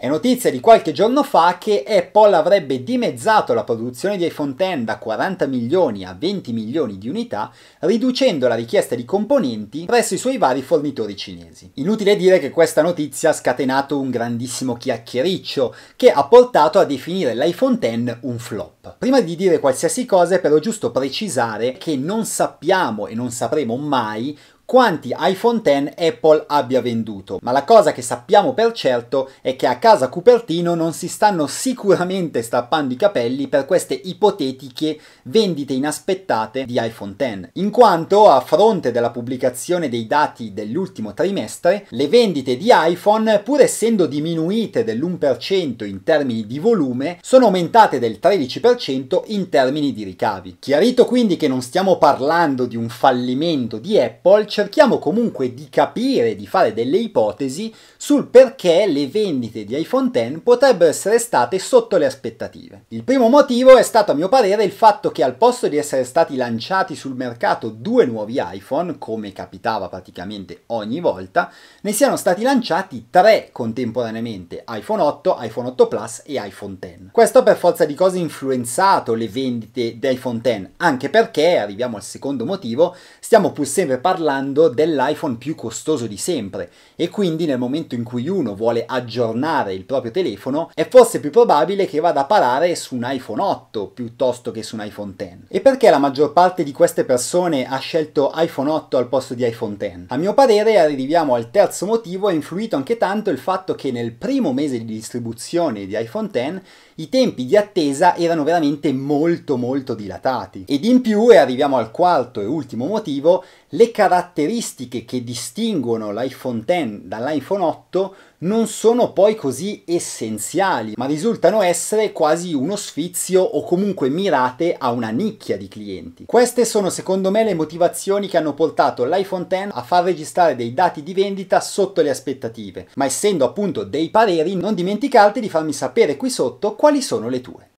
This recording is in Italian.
È notizia di qualche giorno fa che Apple avrebbe dimezzato la produzione di iPhone X da 40 milioni a 20 milioni di unità, riducendo la richiesta di componenti presso i suoi vari fornitori cinesi. Inutile dire che questa notizia ha scatenato un grandissimo chiacchiericcio che ha portato a definire l'iPhone X un flop. Prima di dire qualsiasi cosa è però giusto precisare che non sappiamo e non sapremo mai quanti iPhone X Apple abbia venduto, ma la cosa che sappiamo per certo è che a casa Cupertino non si stanno sicuramente strappando i capelli per queste ipotetiche vendite inaspettate di iPhone X, in quanto a fronte della pubblicazione dei dati dell'ultimo trimestre, le vendite di iPhone, pur essendo diminuite dell'1% in termini di volume, sono aumentate del 13% in termini di ricavi. Chiarito quindi che non stiamo parlando di un fallimento di Apple, cerchiamo comunque di capire, di fare delle ipotesi sul perché le vendite di iPhone X potrebbero essere state sotto le aspettative. Il primo motivo è stato a mio parere il fatto che al posto di essere stati lanciati sul mercato due nuovi iPhone, come capitava praticamente ogni volta, ne siano stati lanciati tre contemporaneamente, iPhone 8, iPhone 8 Plus e iPhone X. Questo per forza di cose ha influenzato le vendite di iPhone X, anche perché, arriviamo al secondo motivo, stiamo pur sempre parlando parlando dell'iPhone più costoso di sempre e quindi nel momento in cui uno vuole aggiornare il proprio telefono è forse più probabile che vada a parare su un iPhone 8 piuttosto che su un iPhone X. E perché la maggior parte di queste persone ha scelto iPhone 8 al posto di iPhone X? A mio parere arriviamo al terzo motivo, ha influito anche tanto il fatto che nel primo mese di distribuzione di iPhone X i tempi di attesa erano veramente molto molto dilatati. Ed in più, e arriviamo al quarto e ultimo motivo, le caratteristiche caratteristiche che distinguono l'iPhone X dall'iPhone 8 non sono poi così essenziali, ma risultano essere quasi uno sfizio o comunque mirate a una nicchia di clienti. Queste sono secondo me le motivazioni che hanno portato l'iPhone X a far registrare dei dati di vendita sotto le aspettative, ma essendo appunto dei pareri non dimenticarti di farmi sapere qui sotto quali sono le tue.